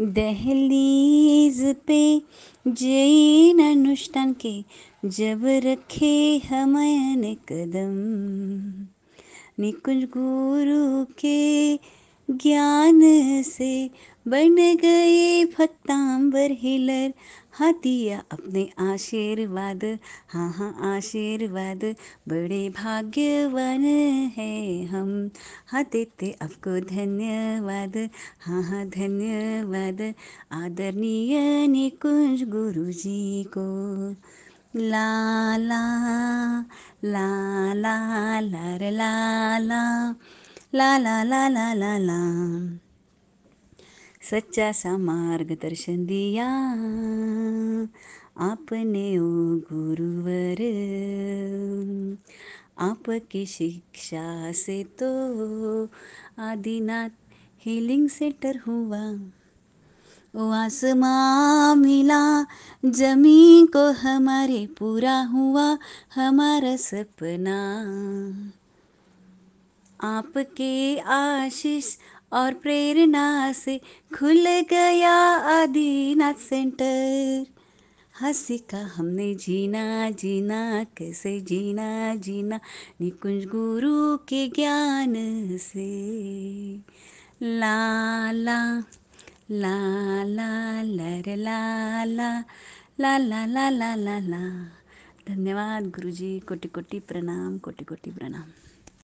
दहलीज पे जैन अनुष्ठान के जब रखे हमने कदम निकुंज गुरु के ज्ञान से बन गए फताम्बर हिलर हाथिया अपने आशीर्वाद हाँ हाँ आशीर्वाद बड़े भाग्यवान हैं हम हाँ आपको धन्यवाद हाँ हाँ धन्यवाद आदरणीय निकुंज गुरु जी को ला ला ला ला ला ला ला ला ला ला ला ला ला सच्चा सा मार्ग दर्शन दिया आपने ओ गुरुवर आपकी शिक्षा से तो आदिनाथ हीलिंग सेंटर हुआ ओ आसमां मिला जमी को हमारे पूरा हुआ हमारा सपना आपके आशीष और प्रेरणा से खुल गया आदिनाथ सेंटर हंसी का हमने जीना जीना कैसे जीना जीना निकुंज गुरु के ज्ञान से ला ला ला ला लर ला ला ला ला ला ला ला ला धन्यवाद गुरुजी कोटि कोटि प्रणाम कोटि कोटि प्रणाम